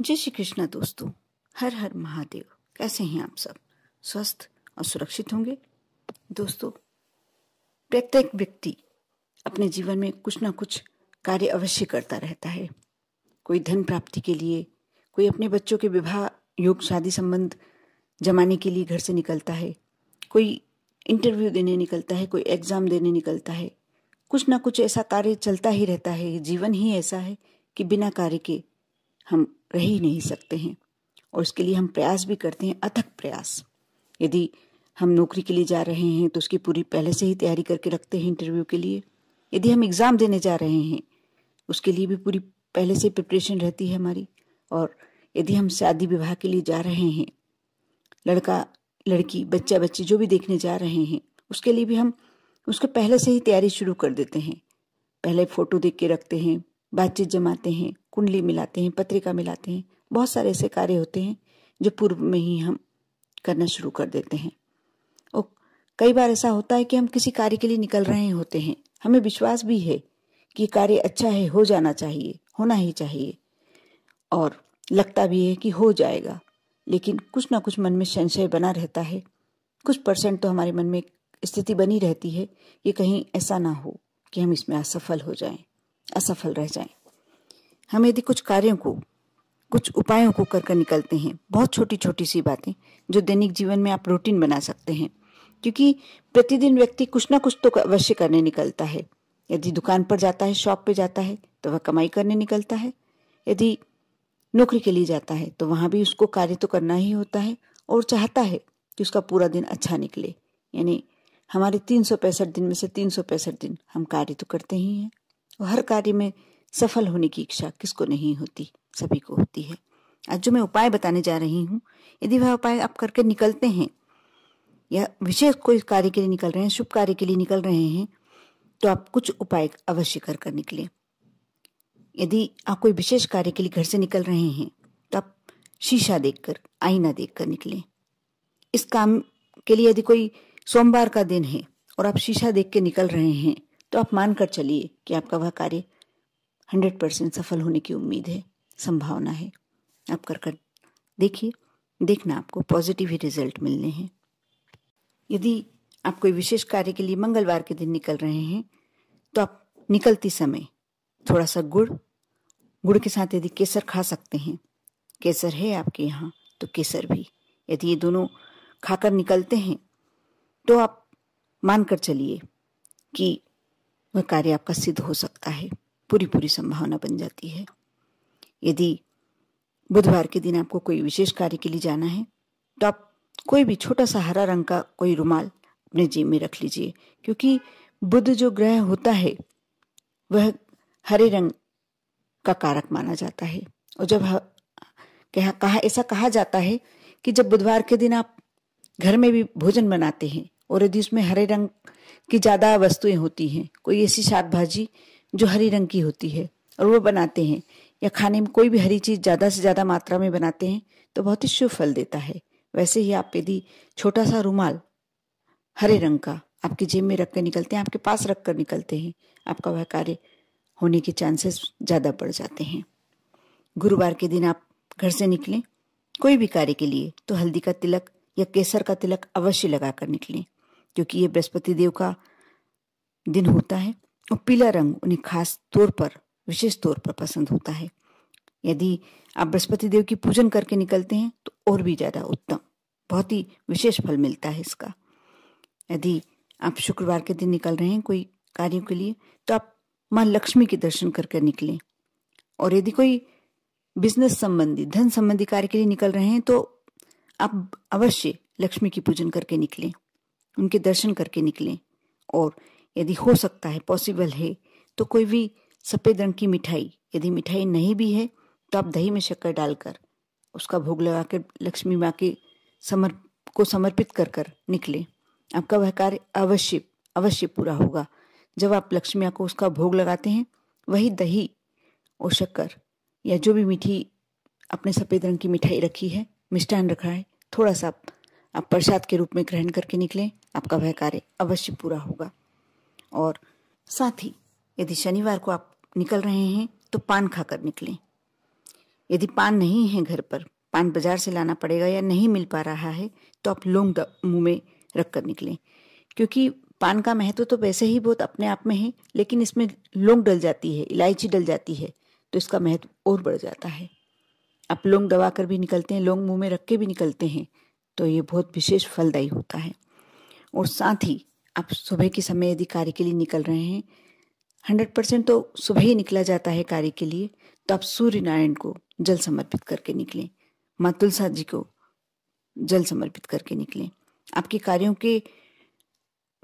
जय श्री कृष्णा दोस्तों हर हर महादेव कैसे हैं आप सब स्वस्थ और सुरक्षित होंगे दोस्तों प्रत्येक व्यक्ति अपने जीवन में कुछ ना कुछ कार्य अवश्य करता रहता है कोई धन प्राप्ति के लिए कोई अपने बच्चों के विवाह योग शादी संबंध जमाने के लिए घर से निकलता है कोई इंटरव्यू देने निकलता है कोई एग्ज़ाम देने निकलता है कुछ ना कुछ ऐसा कार्य चलता ही रहता है जीवन ही ऐसा है कि बिना कार्य के हम रह ही नहीं सकते हैं और उसके लिए हम प्रयास भी करते हैं अथक प्रयास यदि हम नौकरी के लिए जा रहे हैं तो उसकी पूरी पहले से ही तैयारी करके रखते हैं इंटरव्यू के लिए यदि हम एग्ज़ाम देने जा रहे हैं उसके लिए भी पूरी पहले से प्रिपरेशन रहती है हमारी और यदि हम शादी विवाह के लिए जा रहे हैं लड़का लड़की बच्चा बच्ची जो भी देखने जा रहे हैं उसके लिए भी हम उसको पहले से ही तैयारी शुरू कर देते हैं पहले फ़ोटो देख के रखते हैं बातचीत जमाते हैं कुंडली मिलाते हैं पत्रिका मिलाते हैं बहुत सारे ऐसे कार्य होते हैं जो पूर्व में ही हम करना शुरू कर देते हैं और कई बार ऐसा होता है कि हम किसी कार्य के लिए निकल रहे होते हैं हमें विश्वास भी है कि कार्य अच्छा है हो जाना चाहिए होना ही चाहिए और लगता भी है कि हो जाएगा लेकिन कुछ ना कुछ मन में संशय बना रहता है कुछ परसेंट तो हमारे मन में स्थिति बनी रहती है कि कहीं ऐसा ना हो कि हम इसमें असफल हो जाएं असफल रह जाएं। हम यदि कुछ कार्यों को कुछ उपायों को कर कर निकलते हैं बहुत छोटी छोटी सी बातें जो दैनिक जीवन में आप रूटीन बना सकते हैं क्योंकि प्रतिदिन व्यक्ति कुछ ना कुछ तो अवश्य करने निकलता है यदि दुकान पर जाता है शॉप पे जाता है तो वह कमाई करने निकलता है यदि नौकरी के लिए जाता है तो वहाँ भी उसको कार्य तो करना ही होता है और चाहता है कि उसका पूरा दिन अच्छा निकले यानी हमारे तीन दिन में से तीन दिन हम कार्य तो करते ही हैं और हर कार्य में सफल होने की इच्छा किसको नहीं होती सभी को होती है आज जो मैं उपाय बताने जा रही हूँ यदि वह उपाय आप करके निकलते हैं या विशेष कोई कार्य के लिए निकल रहे हैं शुभ कार्य के लिए निकल रहे हैं तो आप कुछ उपाय अवश्य कर कर निकले यदि आप कोई विशेष कार्य के लिए घर से निकल रहे हैं तो आप शीशा देखकर आईना देखकर निकले इस काम के लिए यदि कोई सोमवार का दिन है और आप शीशा देख के निकल रहे हैं तो आप मानकर चलिए कि आपका वह कार्य हंड्रेड परसेंट सफल होने की उम्मीद है संभावना है आप कर कर देखिए देखना आपको पॉजिटिव ही रिजल्ट मिलने हैं यदि आप कोई विशेष कार्य के लिए मंगलवार के दिन निकल रहे हैं तो आप निकलती समय थोड़ा सा गुड़ गुड़ के साथ यदि केसर खा सकते हैं केसर है आपके यहाँ तो केसर भी यदि ये दोनों खाकर निकलते हैं तो आप मानकर चलिए कि वह कार्य आपका सिद्ध हो सकता है पूरी पूरी संभावना बन जाती है यदि बुधवार के दिन आपको कोई विशेष कार्य के लिए जाना है तो आप कोई भी छोटा सा हरा रंग का कोई रुमाल अपने जेब में रख लीजिए क्योंकि बुध जो ग्रह होता है वह हरे रंग का कारक माना जाता है और जब कहा कहा ऐसा कहा जाता है कि जब बुधवार के दिन आप घर में भी भोजन बनाते हैं और यदि उसमें हरे रंग की ज़्यादा वस्तुएं होती हैं कोई ऐसी साग भाजी जो हरे रंग की होती है और वो बनाते हैं या खाने में कोई भी हरी चीज़ ज़्यादा से ज़्यादा मात्रा में बनाते हैं तो बहुत ही शुभ फल देता है वैसे ही आप यदि छोटा सा रुमाल हरे रंग का आपकी जेब में रख कर निकलते हैं आपके पास रख कर निकलते हैं आपका वह कार्य होने के चांसेस ज़्यादा बढ़ जाते हैं गुरुवार के दिन आप घर से निकलें कोई भी कार्य के लिए तो हल्दी का तिलक या केसर का तिलक अवश्य लगा कर निकलें क्योंकि ये बृहस्पति देव का दिन होता है और पीला रंग उन्हें खास तौर पर विशेष तौर पर पसंद होता है यदि आप बृहस्पति देव की पूजन करके निकलते हैं तो और भी ज़्यादा उत्तम बहुत ही विशेष फल मिलता है इसका यदि आप शुक्रवार के दिन निकल रहे हैं कोई कार्यों के लिए तो आप माँ लक्ष्मी के दर्शन करके निकलें और यदि कोई बिजनेस संबंधी धन संबंधी कार्य के लिए निकल रहे हैं तो आप अवश्य लक्ष्मी की पूजन करके निकलें उनके दर्शन करके निकलें और यदि हो सकता है पॉसिबल है तो कोई भी सफ़ेद रंग की मिठाई यदि मिठाई नहीं भी है तो आप दही में शक्कर डालकर उसका भोग लगा कर लक्ष्मी माँ के समर को समर्पित कर कर निकले आपका वह कार्य अवश्य अवश्य पूरा होगा जब आप लक्ष्मी माँ को उसका भोग लगाते हैं वही दही और शक्कर या जो भी मीठी अपने सफ़ेद रंग की मिठाई रखी है मिष्ठान रखा है थोड़ा सा आप प्रसाद के रूप में ग्रहण करके निकलें आपका वह कार्य अवश्य पूरा होगा और साथ ही यदि शनिवार को आप निकल रहे हैं तो पान खाकर निकलें यदि पान नहीं है घर पर पान बाजार से लाना पड़ेगा या नहीं मिल पा रहा है तो आप लौंग मुंह में रख कर निकलें क्योंकि पान का महत्व तो वैसे ही बहुत अपने आप में है लेकिन इसमें लोंग डल जाती है इलायची डल जाती है तो इसका महत्व और बढ़ जाता है आप लौंग दबा कर भी निकलते हैं लौंग मुंह में रख के भी निकलते हैं तो ये बहुत विशेष फलदायी होता है और साथ ही आप सुबह के समय यदि कार्य के लिए निकल रहे हैं हंड्रेड परसेंट तो सुबह ही निकला जाता है कार्य के लिए तो आप सूर्य नारायण को जल समर्पित करके निकलें माँ तुलसा जी को जल समर्पित करके निकलें आपके कार्यों के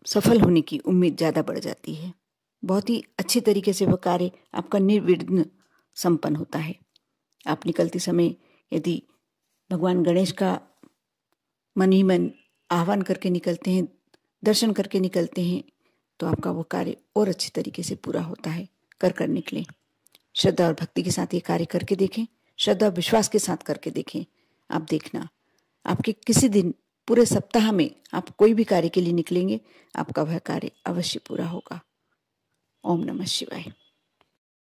सफल होने की उम्मीद ज़्यादा बढ़ जाती है बहुत ही अच्छी तरीके से वह कार्य आपका निर्विघ्न संपन्न होता है आप निकलते समय यदि भगवान गणेश का मन ही मन आह्वान करके निकलते हैं दर्शन करके निकलते हैं तो आपका वो कार्य और अच्छे तरीके से पूरा होता है कर कर निकलें श्रद्धा और भक्ति के साथ ये कार्य करके देखें श्रद्धा और विश्वास के साथ करके देखें आप देखना आपके किसी दिन पूरे सप्ताह में आप कोई भी कार्य के लिए निकलेंगे आपका वह कार्य अवश्य पूरा होगा ओम नमः शिवाय